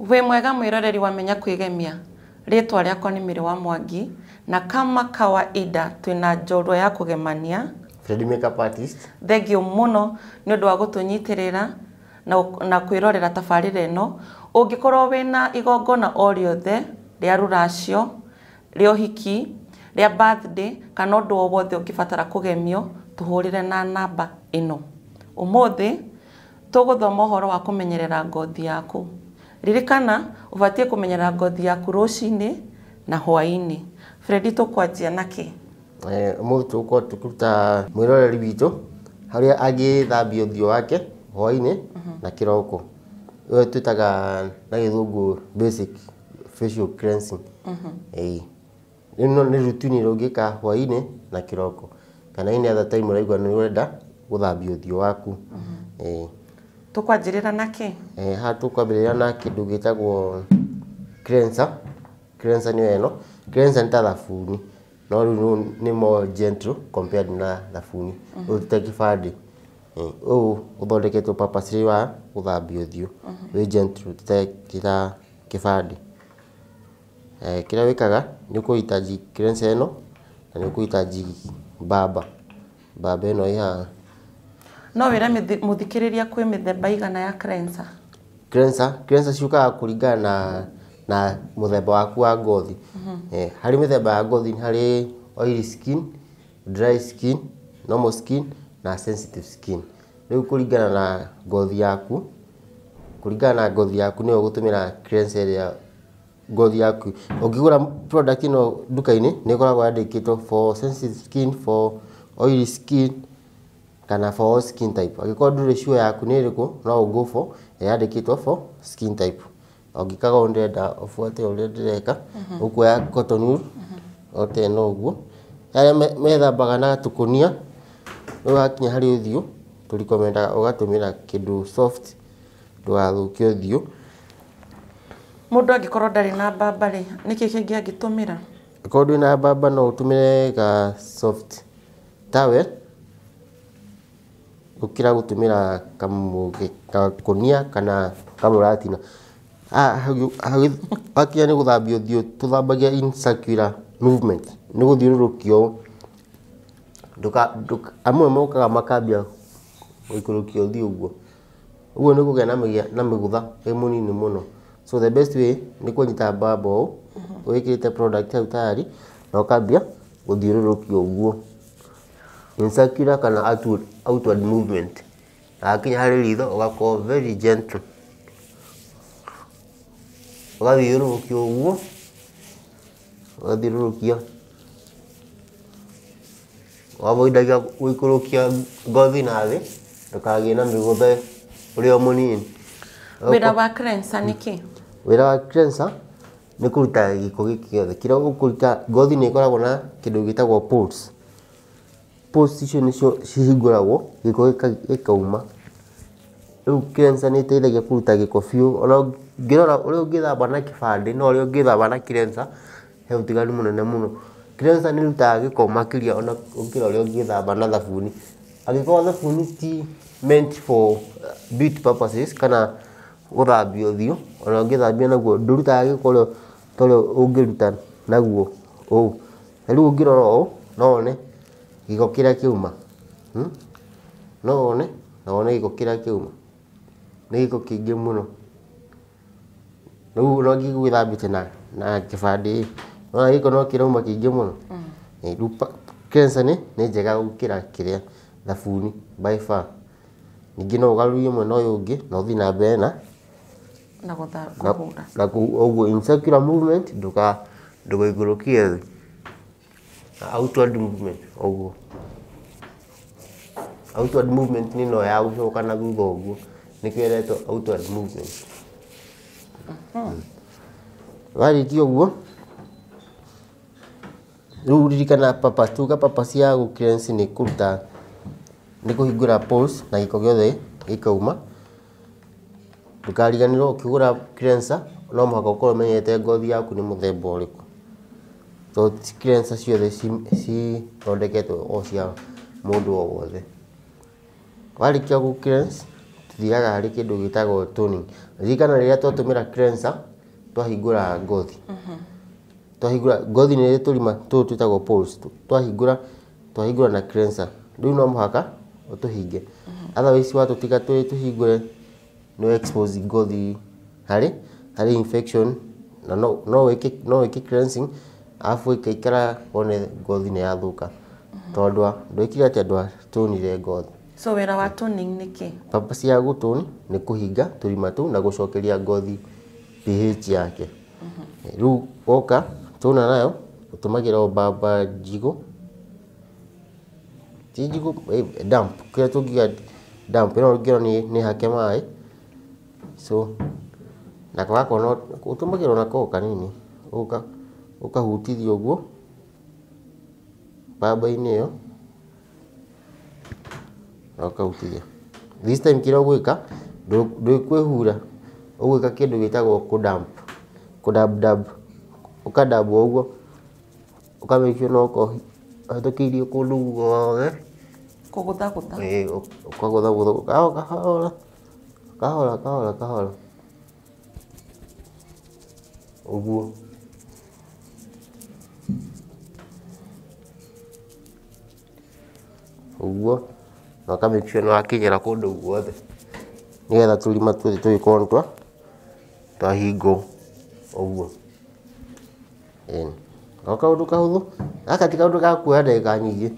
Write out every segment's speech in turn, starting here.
wĩ mwega mwĩroreri wa menya kwĩgemia rĩtwa rĩakwa nĩ mĩrĩ wa mwangi na kama kawaida twĩna njorua ya kũgemania Fred makeup artist thengio mũno nĩ ũndũ wa gũtũnyitĩrĩra na, na kwĩrorera tabarĩra ĩno ũngĩkorwo wĩna igongona o rĩothe rĩa rũracio rĩa hiki rĩa birthday kana ũndũ o wothe ũngĩbatara kũgemio tũhũrĩre na namba ĩno ũmũthĩ tũgũthoma ũhoro wa kũmenyerera ngothi yaku ririkana ubatie kumenyerera ngothi yaku rucinä na hwainä fredi tå kwanjia nakä må rutwo korwo eh, tå kå ruta mwä roreri witå harä a agä thambia å thiå wake hwainä mhm. na kä roko ä twä taga na gä thångå rä nä rutini rå ngä ka hwainä na kä roko kana ini atha time å raigua nä å renda gå thambia å thio waku mm -hmm tukwanjirira naki eh ha tukwambirira na kindu gitagwo cleanser cleanser ni eno cleanser ni ta thabuni no rä nä mo gentle compared na thabuni å mm rute -hmm. kĩbandĩ å eh, yå å thondeketwo papacirä wa gå thambia å thiå mhm. wä gentle te kĩra kifadi eh kira a wä kaga itaji å eno na nä å kå baba mbamba mbamba ä no wä re må thikä rä ria igana ya cleanser cleanser cleanser ciukaga kå na na må waku wa ngothi mm -hmm. eh, harä mä themba ya ngothi harä oily skin dry skin normal skin na sensitive skin rä u kå na ngothi yaku kå na ngothi yaku nä we gå tå mä ra cleanser ä ngothi yaku ũngĩgũra product ĩno nduka-inĩ nĩ ĩkoragwo yandĩkĩtwo for sensitive skin for oily skin kana for skin type angĩkorwo ndũrĩ sure yaku nĩ ĩrĩkũ no ũgo for yandĩkĩtwo for skin type ũngĩkaga ũũ ndĩrenda ũbuate ũrĩa ndĩreka mhm. ũkuoya cotton wool ote ĩno ũguo arĩa methambaga na tũkũnia wakinya harĩ ũthiũ tũrikomendaga ũgatũmĩra kĩndũ soft ndũgathũkie ũthiũ mũndũ angĩkorwo ndarĩ na mbamba rĩ nĩkĩ kĩngĩ angĩtũmĩra angĩkorwo ndũrĩ na mbamba no ũtũmĩre ga soft towel gukira gutumira kamuge kakonia kana kamuratina hakinya nä gå thambia å thiå tå thambagia nä gå thiå rå rå kio amwe mokaga makambia gå ikå rå kia å thiä å guo å guo nä gå gä na mä gå tha ä nini må no so the best way nä kwenyita mbamba å å kä rä te hau tayari na å kambia gå thiå rå rå kia å outward movement akinya harä ritho å gakorwo very gentle rå kia å guo å rå gathiårå kia wavoidagia gå ikå rå kia ngothi na thä ndå kagä na mä gå the å rä a må nini wä ra wa nä kä wä ra wa nä kå ruta gä ko gä kä gä othe kä rä a å kå ruta ngothi nä ä koragwo na kä ndå gä tagwo post icio nicio cihingũragwo gĩko gĩkauma rĩu cleanser nĩ ĩteithagia kũruta gĩko biũ ona ngĩrora ũrĩa ũngĩthamba na kĩbandĩ no ũrĩa ũngĩthamba na cleanser he ũtiganu mũnene mũno cleanser nĩ ĩrutaga gĩko makĩria ona ũngĩra ũrĩa ũngĩthamba na thabuni angĩkorwo thabuni ti meant for uh, beat purposes kana gũthambia ũthiũ ona ũngĩthambia naguo ndũrutaga gĩko ũrĩa ũngĩruta naguo ũũ rĩu ũngĩrora ũũ no wone giko kiria kiuma hmm? no one na one giko kiria kiuma nä giko kingä muno no rä no ngigwä thambite na na kä no ona giko no kä rauma kingä må no mm. rä kensa nä nä njega gå kä ra kä rä a thabuni by far ningä no å garurie mwena å yå ngä na å na mbere na na gå thara na kå å guo ndå rå kie outward movement oguo outward movement ni no ya gucoka na thutha uguo nikio iretwo outward movement hmm. warĩkia ũguo rĩu ririkana papa tuga purpose ya cleanse nĩ kũruta nĩ kũhingũra pulse na gĩko gĩothe gĩkauma ndũkariganĩrwo ũkĩgũra cleanser no mũhaka ũkorwo menyete ngothi yaku ni mũthemba ũrĩkũ to cikanca ciothe cithondeketwo o cia mundu o wothe warikia gu cleanse tuthiaga harä kä ndå gä tagwo toning ririkana rä rä a twatå mä ra cleanser twahingå ra ngothi twahingå ra ngothi nä rä tå rima tå twätagwo poles twahingå ra twahingå ra na cleanser rä u no må haka å tå hinge otherwise watå tiga twä tå tu higure, no expose ngothi harä harä infection no wä ke cleansing no arabu ikaikara one ngothi nä yathuka tondå ndå ikire atä andå atånire ngothi so wera wa toning niki papa cia gå tåni nä kå hinga tå rima tå na gå cokeria ngothi ph yake mm-hmm. rä u woka tåna nayo å tå magä ra mbamba njigå ti njigå damp kä rä a tå damp ä no ngä ro nä hake maä so na å tå magä ra onakoo kanini å ka ukahutithia ũguo mbamba-inĩ ĩyo na ũkahutithia this time kĩrĩa ũgwĩka ndũkwĩhura ũgwĩka kĩndũ gĩtagwo kũdamp kũdabdab ũkadabwo ũguo ũkamĩkia no ũkahĩtũkĩirie kũndũ guothe kũgũthagũtha ũkagũthagũtha kahora kahora kahora kahora ũguo uguo na ukamikishwa nä wakinyä kundu guothe nä getha tå rima twothe tå gä korwo nä twa twahingwo uguo o kaundu kahuthu gaka ti ga gakuoya ndagika nyingi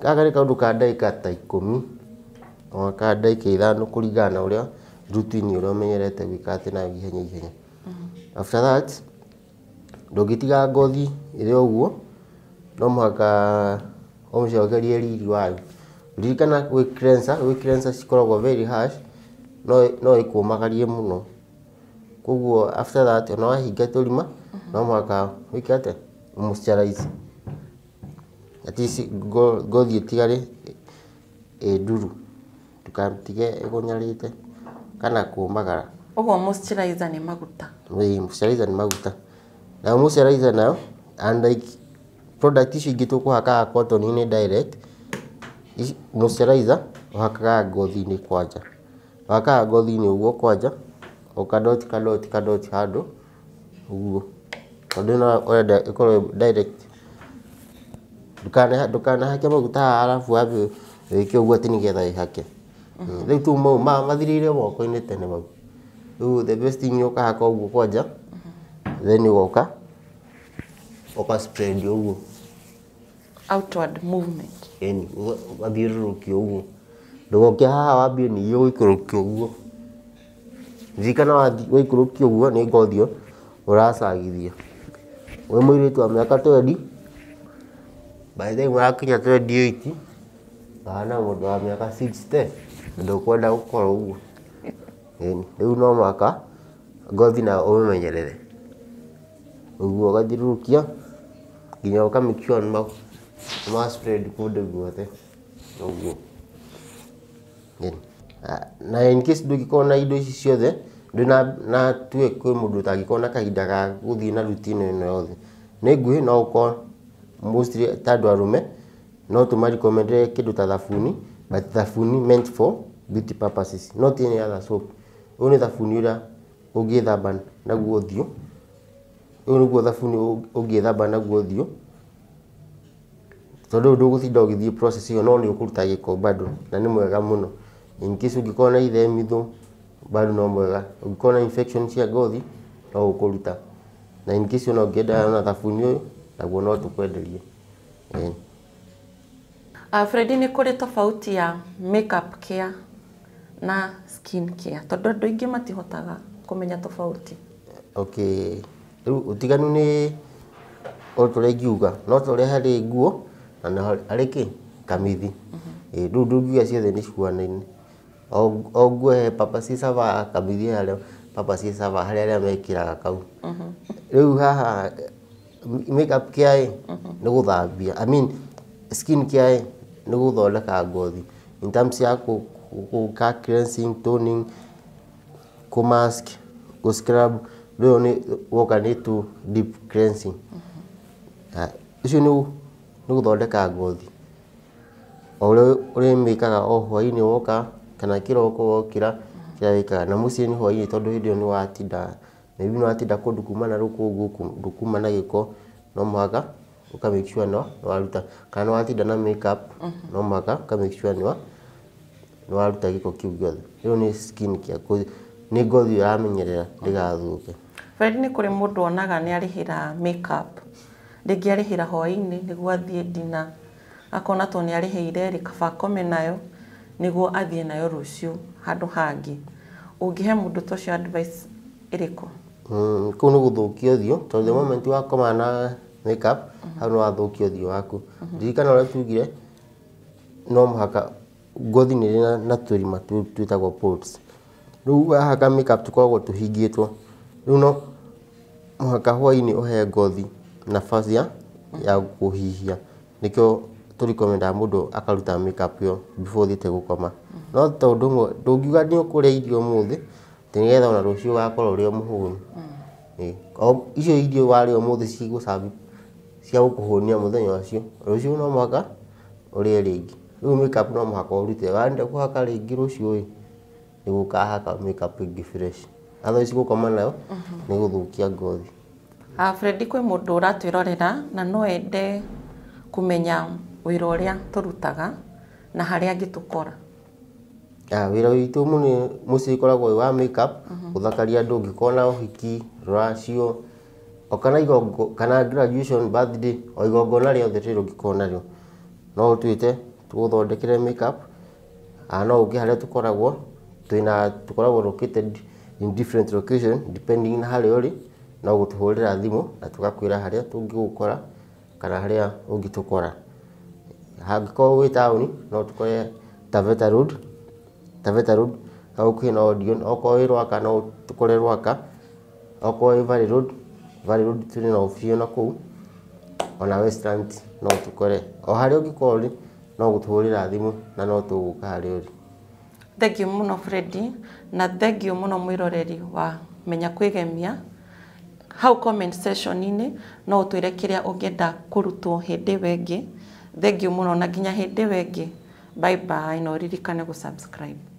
gaka nä kaundu ka ndagika ta ikumi ona ka ndagika ithano kuringana na uria rutini uria umenyerete gwika atä nayo ihenya ihenya mm-hmm. after that ndå ngä tiga ngothi ä rä å guo no mũhaka omucio wagerie riri wayo ririkana gwä cleanser gwä cleanser cikoragwo very harsh no ikumagarie muno koguo after that ona wahinga tũrima no mwaka wĩke ate moisturize at least ngothi ĩtigare ĩ nduru ndũkamĩtige ĩgũnyarĩte kana kũmagara ũguo moisturizer nĩ maguta ĩ moisturizer nĩ maguta na moisturizer nayo unlike product ici icio ingĩ tũkũhakaga cotton ni direct moisturizer ũhakaga ngothi-inĩ kwanja wakaga ngothi-inĩ ũguo kwanja ũkadoti kadoti kadoti hado ũguo tondũ ore da ĩkorwo direct ndũkanahake maguta haha abi ambe wĩke tini atĩ nĩgetha ĩhake mm-hmm. rĩu tu mau mathirĩire moko-inĩ tene mau rĩu the best thing ũkahaka ũguo kwanja mm-hmm. then ũgoka ũka spread ũguo outward movement yani wathiururukio uguo ndugoke haha wambie niyo wikurukio uguo ririkana waikurukio uguo ni ngothio uracagithia wi mwiritu wa miaka twendi by the urakinya twendi oiti kana mundu wa miaka 60 ndukwenda gukorwo uguo yani riu no mwaka ngothi na umemenyerere uguo ugathirurukia nginya ukamikio nmau ama spread code guothe ũguo ah, na in case ndũngĩkorwo na ido ici ciothe ndũna na na tuwe kwĩ mũndũ ũtangĩkorwo na ka ga gũthiĩ na rutini ĩno yothe nĩ nguhĩ no ũkorwo mostri ta do arume no to mari tũmarekomendere kĩndũ ta thabuni but thabuni meant for beauty purposes not any other soap ũyũ nĩ thabuni ũrĩa ũngĩthamba naguo ũthiũ ũyũ nĩguo thabuni ũngĩthamba na guothio tondu å ndågåtinda å process iyo no ni ukuruta giko bado na ni mwega muno in case ugikona ngä korwo bado no mwega ugikona infection cia ngothi no ukuruta kå ruta na inkisi ona å ngä na thabuni å na naguo no tukwenderie eh. uh, ah, Fredi ni kuri tofauti ya makeup care na skin care tondu ndu ingi matihotaga kumenya tofauti okay utiganu ni otoregiuga tiganu no tå rä nguo na nä arä kä kamithi rä u ndå ngiuga ciothe nä ciuanaine onguo he papa ci cava kamithi harä papa ci cava harä arä a mekä raga kau rä u haha kä aä nä gå thambia kä aä nä gå thondeka ngothi ya gå kå gå rä u woka nä tå å cio nä nä gå thondeka ngothi o rä mä kaga ohwinä woka kana kä rkowkä ra kä wä kaga na må ciähätondå ää nä winaäwatinda kå ndå kumanandå kuma na gä ko no må haka åkanawatinda na haå kamn näwaruta gä ko kä u gääängothi å yamenyerera ndä gathå kenä kå rä må ndå onaga nä arä hä ra ndingĩarĩhĩra hwaĩ-inĩ nĩguo athiĩ dina akona to nĩarĩhĩire rĩ kaba akome nayo nĩguo athiĩ nayo rũciũ handũ hangĩ ũngĩhe mũndũ ta ũcio advice ĩrĩkũ mm, kũu nĩ gũthũkia ũthiũ tondũ the moment wakoma na makeup mhm. hau nĩ wathũkia ũthiũ waku mhm. ririkana ũrĩa tugire no mũhaka ngothi nĩ na tũrima twĩtagwo pores rĩu wahaka makeup tũkoragwo tũhingĩtwo rĩu no mũhaka hwaĩ-inĩ ũhe ngothi nafasi ya, ya kuhihia nikio turikomenda mundu akaruta makeup yo before thite gukoma no ta undu mwe ndungiuga ni ukuria irio muthi tinigetha ona rucio ugakorwo uri o muhunu icio irio waria muthi cigucabi cia gukuhunia muthenya ucio rucio no mwaka urie ringi riu makeup no muhaka urute wenda kuhaka ringi rucio i nigukaahaka makeup ingi fresh atho ici gukoma nayo niguthukia ngothi Fred å ratwä rorera na no ende kũmenya wĩra ũrĩa tũrutaga na harĩa angĩtũkora wĩra witũ mũnene mũciĩ ũkoragwo wĩ wa makeup gũthakaria mhm. andũ ũngĩkorwo na ũhiki rũracio o kana igongo kana graduation birthday o igongona rĩothe rĩrĩa ũngĩkorwo narĩo no ũtwĩte tũgũthondekere makeup no ũke harĩa tũkoragwo twĩna tũkoragwo located in different location depending na harĩa ũrĩ no gutuhurira thimu na tugakwira haria tungigukora kana haria ungitukora hangikorwo wi tauni no tukore Taveta Road Taveta Road hau kuhi na Odeon okorwo wi Rwaka no tukore Rwaka okorwo wi Valley Road Valley Road turi na ofisi na kuu ona Westlands no tukore o haria ungikorwo ri no gutuhurira thimu na no tuguka haria uri thengiå må no Fredi na thengiå må no mwä wa menya kwä hau comment session ine no å kiria re kurutwo rä wenge thank you muno na nginya hä wenge bye bye no ririkane gå subscribe